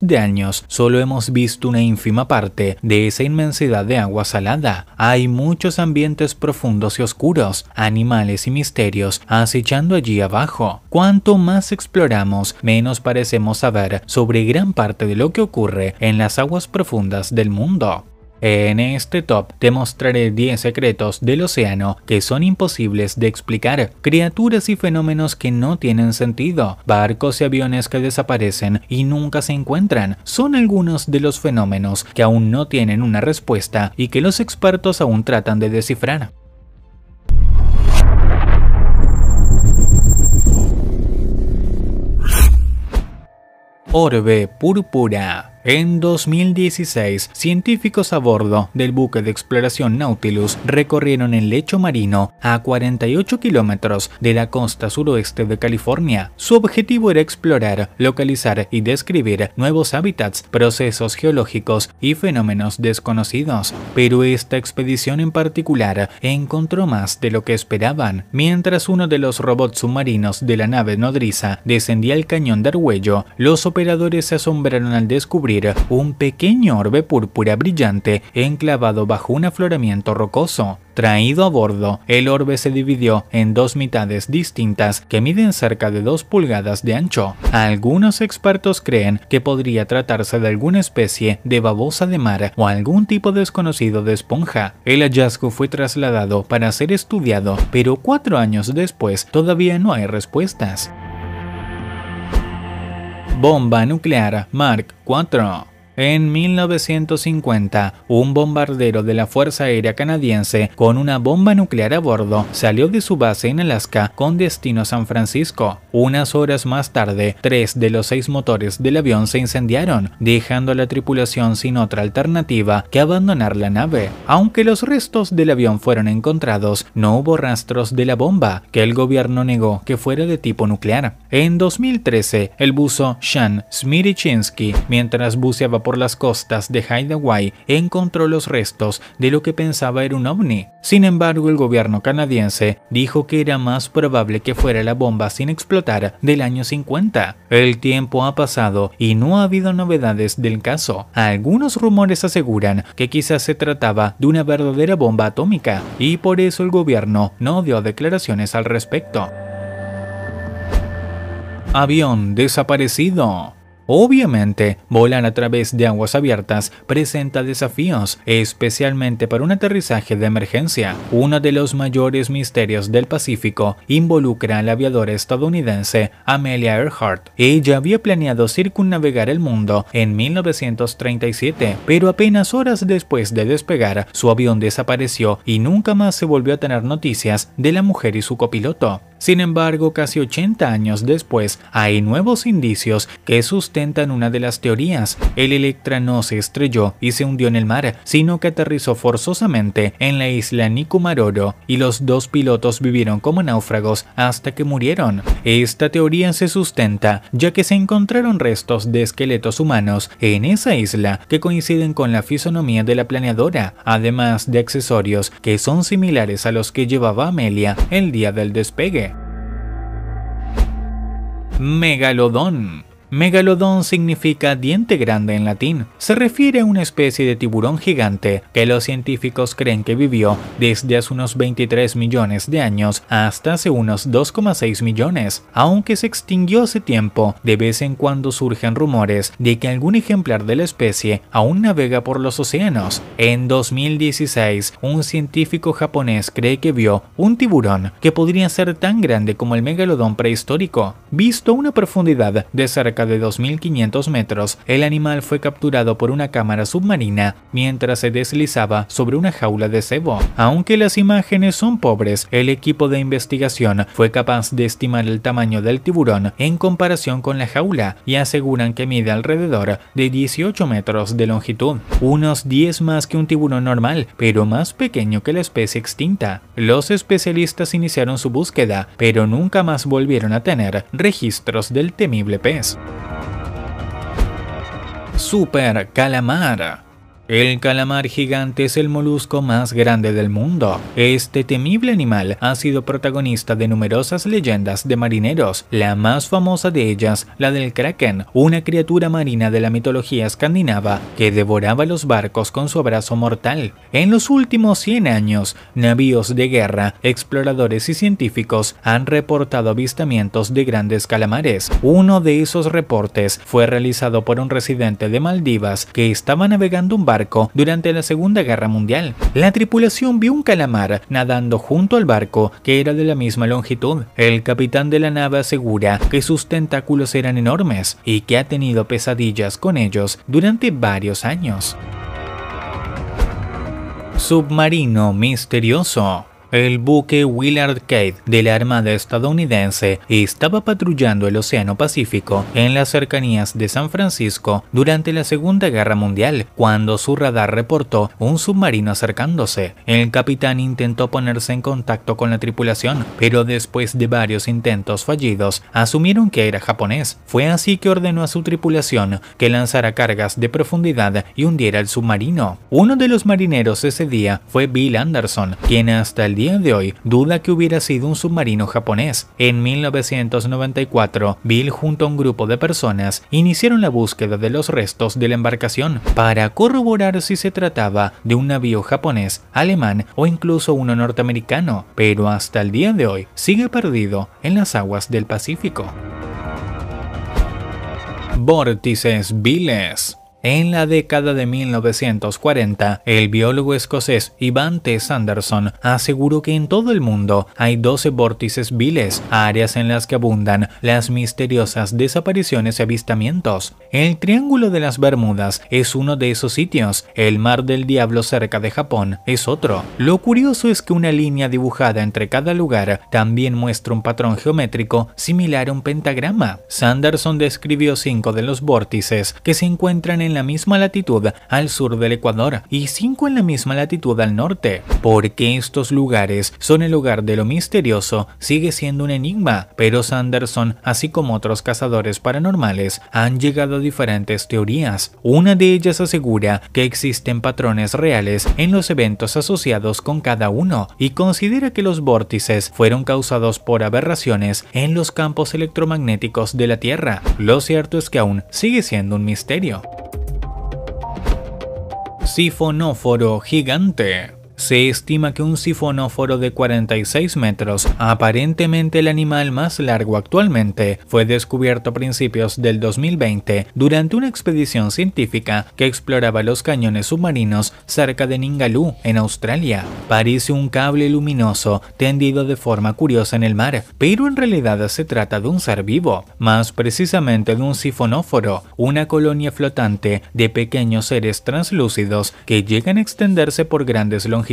de años solo hemos visto una ínfima parte de esa inmensidad de agua salada. Hay muchos ambientes profundos y oscuros, animales y misterios acechando allí abajo. Cuanto más exploramos, menos parecemos saber sobre gran parte de lo que ocurre en las aguas profundas del mundo. En este top te mostraré 10 secretos del océano que son imposibles de explicar, criaturas y fenómenos que no tienen sentido, barcos y aviones que desaparecen y nunca se encuentran, son algunos de los fenómenos que aún no tienen una respuesta y que los expertos aún tratan de descifrar. Orbe Púrpura en 2016, científicos a bordo del buque de exploración Nautilus recorrieron el lecho marino a 48 kilómetros de la costa suroeste de California. Su objetivo era explorar, localizar y describir nuevos hábitats, procesos geológicos y fenómenos desconocidos. Pero esta expedición en particular encontró más de lo que esperaban. Mientras uno de los robots submarinos de la nave nodriza descendía el cañón de Arguello, los operadores se asombraron al descubrir un pequeño orbe púrpura brillante enclavado bajo un afloramiento rocoso. Traído a bordo, el orbe se dividió en dos mitades distintas que miden cerca de 2 pulgadas de ancho. Algunos expertos creen que podría tratarse de alguna especie de babosa de mar o algún tipo desconocido de esponja. El hallazgo fue trasladado para ser estudiado, pero cuatro años después todavía no hay respuestas bomba nuclear Mark IV. En 1950, un bombardero de la Fuerza Aérea Canadiense con una bomba nuclear a bordo salió de su base en Alaska con destino a San Francisco. Unas horas más tarde, tres de los seis motores del avión se incendiaron, dejando a la tripulación sin otra alternativa que abandonar la nave. Aunque los restos del avión fueron encontrados, no hubo rastros de la bomba, que el gobierno negó que fuera de tipo nuclear. En 2013, el buzo Shan Smirichinsky, mientras buceaba por las costas de Haidawai encontró los restos de lo que pensaba era un ovni. Sin embargo, el gobierno canadiense dijo que era más probable que fuera la bomba sin explotar del año 50. El tiempo ha pasado y no ha habido novedades del caso. Algunos rumores aseguran que quizás se trataba de una verdadera bomba atómica y por eso el gobierno no dio declaraciones al respecto. Avión desaparecido. Obviamente, volar a través de aguas abiertas presenta desafíos, especialmente para un aterrizaje de emergencia. Uno de los mayores misterios del Pacífico involucra al aviador estadounidense Amelia Earhart. Ella había planeado circunnavegar el mundo en 1937, pero apenas horas después de despegar, su avión desapareció y nunca más se volvió a tener noticias de la mujer y su copiloto. Sin embargo, casi 80 años después, hay nuevos indicios que sustentan una de las teorías. El Electra no se estrelló y se hundió en el mar, sino que aterrizó forzosamente en la isla Nikumaroro y los dos pilotos vivieron como náufragos hasta que murieron. Esta teoría se sustenta ya que se encontraron restos de esqueletos humanos en esa isla que coinciden con la fisonomía de la planeadora, además de accesorios que son similares a los que llevaba Amelia el día del despegue. Megalodón. Megalodón significa diente grande en latín. Se refiere a una especie de tiburón gigante que los científicos creen que vivió desde hace unos 23 millones de años hasta hace unos 2,6 millones. Aunque se extinguió hace tiempo, de vez en cuando surgen rumores de que algún ejemplar de la especie aún navega por los océanos. En 2016, un científico japonés cree que vio un tiburón que podría ser tan grande como el megalodón prehistórico, visto a una profundidad de cerca de 2.500 metros, el animal fue capturado por una cámara submarina mientras se deslizaba sobre una jaula de cebo. Aunque las imágenes son pobres, el equipo de investigación fue capaz de estimar el tamaño del tiburón en comparación con la jaula y aseguran que mide alrededor de 18 metros de longitud, unos 10 más que un tiburón normal, pero más pequeño que la especie extinta. Los especialistas iniciaron su búsqueda, pero nunca más volvieron a tener registros del temible pez. Super Calamar. El calamar gigante es el molusco más grande del mundo. Este temible animal ha sido protagonista de numerosas leyendas de marineros, la más famosa de ellas la del kraken, una criatura marina de la mitología escandinava que devoraba los barcos con su abrazo mortal. En los últimos 100 años, navíos de guerra, exploradores y científicos han reportado avistamientos de grandes calamares. Uno de esos reportes fue realizado por un residente de Maldivas que estaba navegando un barco durante la Segunda Guerra Mundial. La tripulación vio un calamar nadando junto al barco, que era de la misma longitud. El capitán de la nave asegura que sus tentáculos eran enormes y que ha tenido pesadillas con ellos durante varios años. Submarino misterioso el buque Willard Cade de la Armada estadounidense estaba patrullando el Océano Pacífico en las cercanías de San Francisco durante la Segunda Guerra Mundial, cuando su radar reportó un submarino acercándose. El capitán intentó ponerse en contacto con la tripulación, pero después de varios intentos fallidos, asumieron que era japonés. Fue así que ordenó a su tripulación que lanzara cargas de profundidad y hundiera el submarino. Uno de los marineros ese día fue Bill Anderson, quien hasta el día de hoy duda que hubiera sido un submarino japonés. En 1994, Bill junto a un grupo de personas iniciaron la búsqueda de los restos de la embarcación para corroborar si se trataba de un navío japonés, alemán o incluso uno norteamericano, pero hasta el día de hoy sigue perdido en las aguas del Pacífico. Vórtices viles en la década de 1940, el biólogo escocés Ivan T. Sanderson aseguró que en todo el mundo hay 12 vórtices viles, áreas en las que abundan las misteriosas desapariciones y avistamientos. El Triángulo de las Bermudas es uno de esos sitios, el Mar del Diablo cerca de Japón es otro. Lo curioso es que una línea dibujada entre cada lugar también muestra un patrón geométrico similar a un pentagrama. Sanderson describió cinco de los vórtices que se encuentran en en la misma latitud al sur del Ecuador y 5 en la misma latitud al norte. Porque estos lugares son el hogar de lo misterioso sigue siendo un enigma, pero Sanderson, así como otros cazadores paranormales, han llegado a diferentes teorías. Una de ellas asegura que existen patrones reales en los eventos asociados con cada uno y considera que los vórtices fueron causados por aberraciones en los campos electromagnéticos de la Tierra. Lo cierto es que aún sigue siendo un misterio. Tifonóforo gigante. Se estima que un sifonóforo de 46 metros, aparentemente el animal más largo actualmente, fue descubierto a principios del 2020 durante una expedición científica que exploraba los cañones submarinos cerca de Ningaloo, en Australia. Parece un cable luminoso tendido de forma curiosa en el mar, pero en realidad se trata de un ser vivo, más precisamente de un sifonóforo, una colonia flotante de pequeños seres translúcidos que llegan a extenderse por grandes longitudes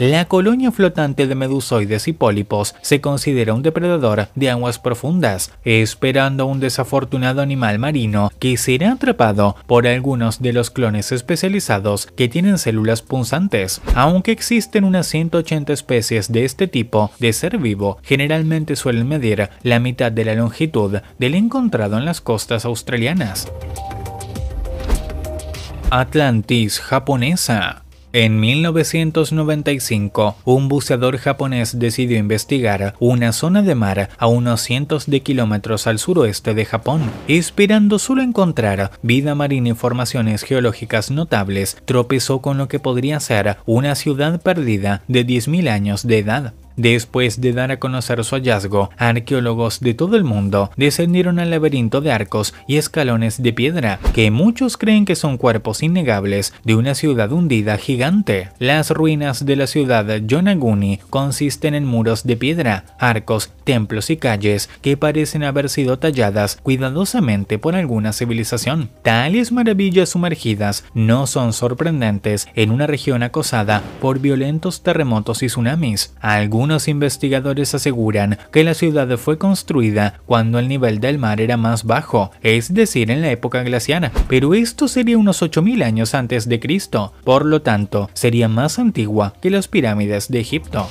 la colonia flotante de medusoides y pólipos se considera un depredador de aguas profundas, esperando a un desafortunado animal marino que será atrapado por algunos de los clones especializados que tienen células punzantes. Aunque existen unas 180 especies de este tipo de ser vivo, generalmente suelen medir la mitad de la longitud del encontrado en las costas australianas. Atlantis japonesa en 1995, un buceador japonés decidió investigar una zona de mar a unos cientos de kilómetros al suroeste de Japón, esperando solo encontrar vida marina y formaciones geológicas notables, tropezó con lo que podría ser una ciudad perdida de 10.000 años de edad. Después de dar a conocer su hallazgo, arqueólogos de todo el mundo descendieron al laberinto de arcos y escalones de piedra, que muchos creen que son cuerpos innegables de una ciudad hundida gigante. Las ruinas de la ciudad Yonaguni consisten en muros de piedra, arcos, templos y calles que parecen haber sido talladas cuidadosamente por alguna civilización. Tales maravillas sumergidas no son sorprendentes en una región acosada por violentos terremotos y tsunamis. Algunos algunos investigadores aseguran que la ciudad fue construida cuando el nivel del mar era más bajo, es decir, en la época glaciana, pero esto sería unos 8000 años antes de Cristo, por lo tanto, sería más antigua que las pirámides de Egipto.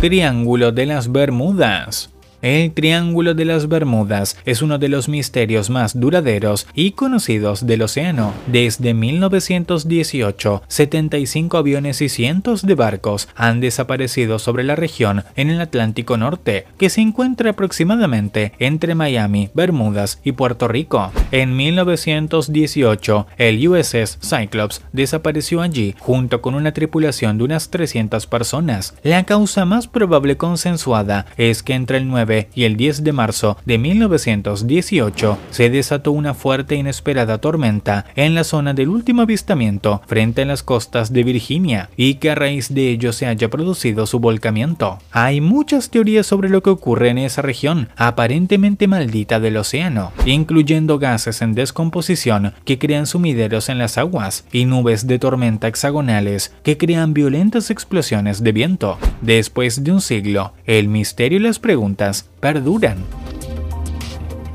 Triángulo de las Bermudas el Triángulo de las Bermudas es uno de los misterios más duraderos y conocidos del océano. Desde 1918, 75 aviones y cientos de barcos han desaparecido sobre la región en el Atlántico Norte, que se encuentra aproximadamente entre Miami, Bermudas y Puerto Rico. En 1918, el USS Cyclops desapareció allí junto con una tripulación de unas 300 personas. La causa más probable consensuada es que entre el 9 y el 10 de marzo de 1918 se desató una fuerte e inesperada tormenta en la zona del último avistamiento frente a las costas de Virginia y que a raíz de ello se haya producido su volcamiento. Hay muchas teorías sobre lo que ocurre en esa región aparentemente maldita del océano, incluyendo gases en descomposición que crean sumideros en las aguas y nubes de tormenta hexagonales que crean violentas explosiones de viento. Después de un siglo, el misterio y las preguntas perduran.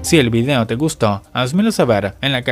Si el video te gustó, házmelo saber en la